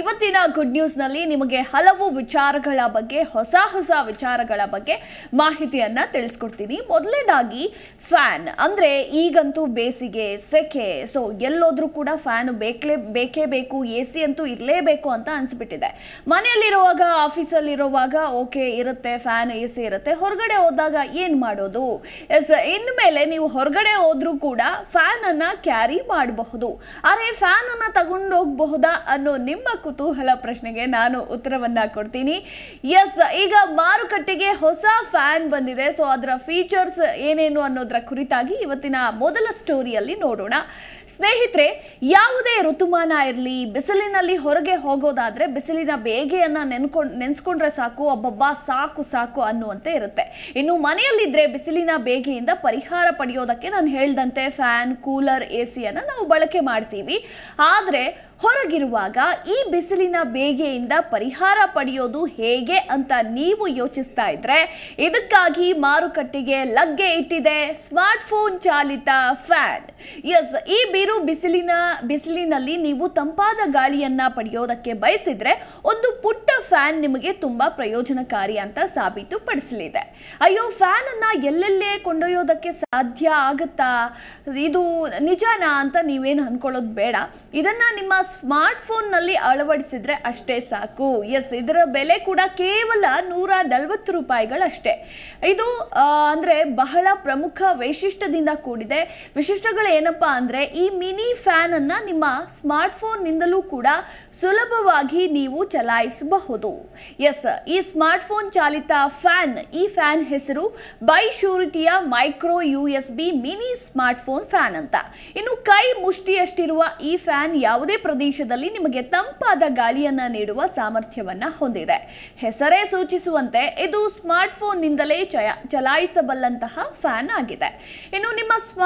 ಇವತ್ತಿನ ಗುಡ್ ನ್ಯೂಸ್ನಲ್ಲಿ ನಿಮಗೆ ಹಲವು ವಿಚಾರಗಳ ಬಗ್ಗೆ ಹೊಸ ಹೊಸ ವಿಚಾರಗಳ ಬಗ್ಗೆ ಮಾಹಿತಿಯನ್ನು ತಿಳಿಸ್ಕೊಡ್ತೀನಿ ಮೊದಲನೇದಾಗಿ ಫ್ಯಾನ್ ಅಂದರೆ ಈಗಂತೂ ಬೇಸಿಗೆ ಸೆಕೆ ಸೊ ಎಲ್ಲೋದ್ರೂ ಕೂಡ ಫ್ಯಾನು ಬೇಕೇ ಬೇಕೇ ಬೇಕು ಎ ಸಿ ಅಂತೂ ಇರಲೇಬೇಕು ಅಂತ ಅನಿಸ್ಬಿಟ್ಟಿದೆ ಮನೆಯಲ್ಲಿರುವಾಗ ಆಫೀಸಲ್ಲಿರುವಾಗ ಓಕೆ ಇರುತ್ತೆ ಫ್ಯಾನ್ ಎ ಸಿ ಇರುತ್ತೆ ಹೊರಗಡೆ ಹೋದಾಗ ಏನು ಮಾಡೋದು ಎಸ್ ಇನ್ಮೇಲೆ ನೀವು ಹೊರಗಡೆ ಹೋದ್ರೂ ಕೂಡ ಫ್ಯಾನನ್ನು ಕ್ಯಾರಿ ಮಾಡಬಹುದು ಆದರೆ ಫ್ಯಾನನ್ನು ತಗೊಂಡು ಹೋಗಬಹುದಾ ಅನ್ನೋ ನಿಮ್ಮ ಕುತೂಹಲ ಪ್ರಶ್ನೆಗೆ ನಾನು ಉತ್ತರವನ್ನ ಕೊಡ್ತೀನಿ ಎಸ್ ಈಗ ಮಾರುಕಟ್ಟೆಗೆ ಹೊಸ ಫ್ಯಾನ್ ಬಂದಿದೆ ಸೊ ಅದರ ಫೀಚರ್ಸ್ ಏನೇನು ಅನ್ನೋದರ ಕುರಿತಾಗಿ ಇವತ್ತಿನ ಮೊದಲ ಸ್ಟೋರಿಯಲ್ಲಿ ನೋಡೋಣ ಸ್ನೇಹಿತರೆ ಯಾವುದೇ ಋತುಮಾನ ಇರಲಿ ಬಿಸಿಲಿನಲ್ಲಿ ಹೊರಗೆ ಹೋಗೋದಾದ್ರೆ ಬಿಸಿಲಿನ ಬೇಗೆಯನ್ನ ನೆನ್ಕೊಂಡು ನೆನ್ಸ್ಕೊಂಡ್ರೆ ಸಾಕು ಅಬ್ಬಬ್ಬಾ ಸಾಕು ಸಾಕು ಅನ್ನುವಂತೆ ಇರುತ್ತೆ ಇನ್ನು ಮನೆಯಲ್ಲಿದ್ರೆ ಬಿಸಿಲಿನ ಬೇಗೆಯಿಂದ ಪರಿಹಾರ ಪಡೆಯೋದಕ್ಕೆ ನಾನು ಹೇಳಿದಂತೆ ಫ್ಯಾನ್ ಕೂಲರ್ ಎ ಸಿಯನ್ನು ನಾವು ಬಳಕೆ ಮಾಡ್ತೀವಿ ಆದರೆ ಹೊರಗಿರುವಾಗ ಈ ಬಿಸಿಲಿನ ಬೇಗೆಯಿಂದ ಪರಿಹಾರ ಪಡೆಯೋದು ಹೇಗೆ ಅಂತ ನೀವು ಯೋಚಿಸ್ತಾ ಇದ್ರೆ ಇದಕ್ಕಾಗಿ ಮಾರುಕಟ್ಟೆಗೆ ಲಗ್ಗೆ ಇಟ್ಟಿದೆ ಸ್ಮಾರ್ಟ್ಫೋನ್ ಚಾಲಿತ ಫ್ಯಾನ್ ಎಸ್ ಈ ಬೀರು ಬಿಸಿಲಿನ ಬಿಸಿಲಿನಲ್ಲಿ ನೀವು ತಂಪಾದ ಗಾಳಿಯನ್ನ ಪಡೆಯೋದಕ್ಕೆ ಬಯಸಿದ್ರೆ ಒಂದು ಪುಟ್ಟ ಫ್ಯಾನ್ ನಿಮಗೆ ತುಂಬಾ ಪ್ರಯೋಜನಕಾರಿ ಅಂತ ಸಾಬೀತುಪಡಿಸಲಿದೆ ಅಯ್ಯೋ ಫ್ಯಾನ್ ಅನ್ನ ಎಲ್ಲೆಲ್ಲೇ ಕೊಂಡೊಯ್ಯೋದಕ್ಕೆ ಸಾಧ್ಯ ಆಗುತ್ತಾ ಇದು ನಿಜನಾ ಅಂತ ನೀವೇನು ಅನ್ಕೊಳ್ಳೋದು ಬೇಡ ಇದನ್ನ ನಿಮ್ಮ ಸ್ಮಾರ್ಟ್ ಫೋನ್ ನಲ್ಲಿ ಅಳವಡಿಸಿದ್ರೆ ಅಷ್ಟೇ ಸಾಕು ಎಸ್ ಇದರ ಬೆಲೆ ಕೂಡ ಕೇವಲ ನೂರ ನಲ್ವತ್ತು ರೂಪಾಯಿಗಳಷ್ಟೇ ಇದು ಅಂದ್ರೆ ಬಹಳ ಪ್ರಮುಖ ವೈಶಿಷ್ಟ್ಯದಿಂದ ಕೂಡಿದೆ ವಿಶಿಷ್ಟಗಳು ಏನಪ್ಪ ಅಂದ್ರೆ ಈ ಮಿನಿ ಫ್ಯಾನ್ ಅನ್ನ ನಿಮ್ಮ ಸ್ಮಾರ್ಟ್ ನಿಂದಲೂ ಕೂಡ ಸುಲಭವಾಗಿ ನೀವು ಚಲಾಯಿಸಬಹುದು ಎಸ್ ಈ ಸ್ಮಾರ್ಟ್ ಫೋನ್ ಚಾಲಿತ ಫ್ಯಾನ್ ಈ ಫ್ಯಾನ್ ಹೆಸರು ಬೈ ಶೂರಿಟಿಯ micro U S B mini smart phone fan ಅಂತ ಇನ್ನು ಕೈ ಮುಷ್ಟಿಯಷ್ಟಿರುವ ಈ ಫ್ಯಾನ್ ಯಾವುದೇ ಪ್ರದೇಶದಲ್ಲಿ ನಿಮಗೆ ತಂಪಾದ ಗಾಳಿಯನ್ನ ನೀಡುವ ಸಾಮರ್ಥ್ಯವನ್ನ ಹೊಂದಿದೆ ಹೆಸರೇ ಸೂಚಿಸುವಂತೆ ಇದು ಸ್ಮಾರ್ಟ್ ಫೋನ್ನಿಂದಲೇ ಚಯ ಚಲಾಯಿಸಬಲ್ಲಂತಹ ಫ್ಯಾನ್ ಆಗಿದೆ ಇನ್ನು ನಿಮ್ಮ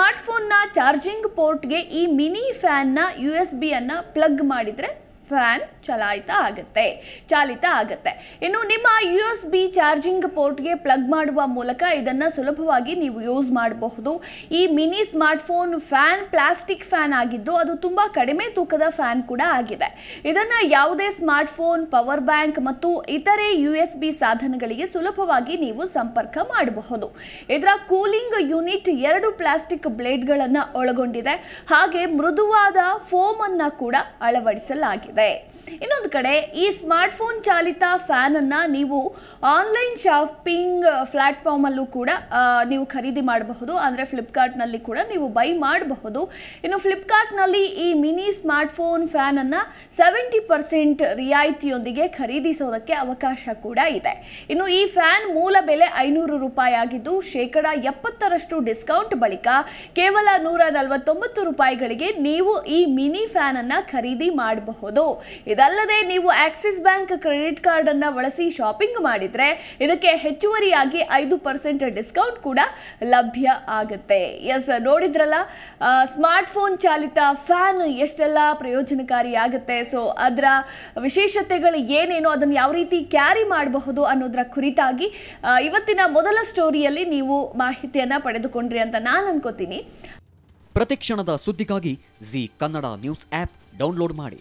ನ ಚಾರ್ಜಿಂಗ್ ಪೋರ್ಟ್ಗೆ ಈ ಮಿನಿ ಫ್ಯಾನ್ನ ಯು ಎಸ್ ಬಿಯನ್ನು ಪ್ಲಗ್ ಮಾಡಿದರೆ ಫ್ಯಾನ್ ಚಲಾಯಿತ ಆಗುತ್ತೆ ಚಾಲಿತ ಆಗುತ್ತೆ ಇನ್ನು ನಿಮ್ಮ ಯು ಎಸ್ ಬಿ ಚಾರ್ಜಿಂಗ್ ಪೋರ್ಟ್ಗೆ ಪ್ಲಗ್ ಮಾಡುವ ಮೂಲಕ ಇದನ್ನು ಸುಲಭವಾಗಿ ನೀವು ಯೂಸ್ ಮಾಡಬಹುದು ಈ mini smartphone fan plastic fan ಆಗಿದ್ದು ಅದು ತುಂಬ ಕಡಿಮೆ ತೂಕದ ಫ್ಯಾನ್ ಕೂಡ ಆಗಿದೆ ಇದನ್ನು ಯಾವುದೇ ಸ್ಮಾರ್ಟ್ಫೋನ್ ಪವರ್ ಬ್ಯಾಂಕ್ ಮತ್ತು ಇತರೆ ಯು ಎಸ್ ಬಿ ಸಾಧನಗಳಿಗೆ ಸುಲಭವಾಗಿ ನೀವು ಸಂಪರ್ಕ ಮಾಡಬಹುದು ಇದರ ಕೂಲಿಂಗ್ ಯೂನಿಟ್ ಎರಡು ಪ್ಲಾಸ್ಟಿಕ್ ಬ್ಲೇಡ್ಗಳನ್ನು ಒಳಗೊಂಡಿದೆ ಹಾಗೆ ಮೃದುವಾದ ಫೋಮ್ ಅನ್ನು ಕೂಡ ಅಳವಡಿಸಲಾಗಿದೆ ಇನ್ನೊಂದು ಕಡೆ ಈ ಸ್ಮಾರ್ಟ್ಫೋನ್ ಚಾಲಿತ ಫ್ಯಾನನ್ನು ನೀವು ಆನ್ಲೈನ್ ಶಾಪಿಂಗ್ ಅಲ್ಲೂ ಕೂಡ ನೀವು ಖರೀದಿ ಮಾಡಬಹುದು ಅಂದರೆ ಫ್ಲಿಪ್ಕಾರ್ಟ್ನಲ್ಲಿ ಕೂಡ ನೀವು ಬೈ ಮಾಡಬಹುದು ಇನ್ನು ಫ್ಲಿಪ್ಕಾರ್ಟ್ನಲ್ಲಿ ಈ ಮಿನಿ ಸ್ಮಾರ್ಟ್ಫೋನ್ ಫ್ಯಾನನ್ನು ಸೆವೆಂಟಿ ಪರ್ಸೆಂಟ್ ರಿಯಾಯಿತಿಯೊಂದಿಗೆ ಖರೀದಿಸೋದಕ್ಕೆ ಅವಕಾಶ ಕೂಡ ಇದೆ ಇನ್ನು ಈ ಫ್ಯಾನ್ ಮೂಲ ಬೆಲೆ ಐನೂರು ರೂಪಾಯಿ ಆಗಿದ್ದು ಶೇಕಡ ಎಪ್ಪತ್ತರಷ್ಟು ಡಿಸ್ಕೌಂಟ್ ಬಳಿಕ ಕೇವಲ ನೂರ ನಲವತ್ತೊಂಬತ್ತು ರೂಪಾಯಿಗಳಿಗೆ ನೀವು ಈ ಮಿನಿ ಫ್ಯಾನನ್ನು ಖರೀದಿ ಮಾಡಬಹುದು ಇದ ಇದಲ್ಲದೆ ನೀವು ಆಕ್ಸಿಸ್ ಬ್ಯಾಂಕ್ ಕ್ರೆಡಿಟ್ ಕಾರ್ಡ್ ಅನ್ನ ಬಳಸಿ ಶಾಪಿಂಗ್ ಮಾಡಿದ್ರೆ ಇದಕ್ಕೆ ಹೆಚ್ಚುವರಿಯಾಗಿ ಐದು ಪರ್ಸೆಂಟ್ ಡಿಸ್ಕೌಂಟ್ ಕೂಡ ಲಭ್ಯ ಆಗುತ್ತೆ ಎಸ್ ನೋಡಿದ್ರಲ್ಲ ಸ್ಮಾರ್ಟ್ಫೋನ್ ಚಾಲಿತ ಫ್ಯಾನ್ ಎಷ್ಟೆಲ್ಲ ಪ್ರಯೋಜನಕಾರಿ ಆಗುತ್ತೆ ಸೊ ಅದರ ವಿಶೇಷತೆಗಳು ಏನೇನು ಅದನ್ನು ಯಾವ ರೀತಿ ಕ್ಯಾರಿ ಮಾಡಬಹುದು ಅನ್ನೋದರ ಕುರಿತಾಗಿ ಇವತ್ತಿನ ಮೊದಲ ಸ್ಟೋರಿಯಲ್ಲಿ ನೀವು ಮಾಹಿತಿಯನ್ನು ಪಡೆದುಕೊಂಡ್ರಿ ಅಂತ ನಾನು ಅನ್ಕೋತೀನಿ ಪ್ರತಿಕ್ಷಣದ ಸುದ್ದಿಗಾಗಿ Zee Kannada news app download ಮಾಡಿ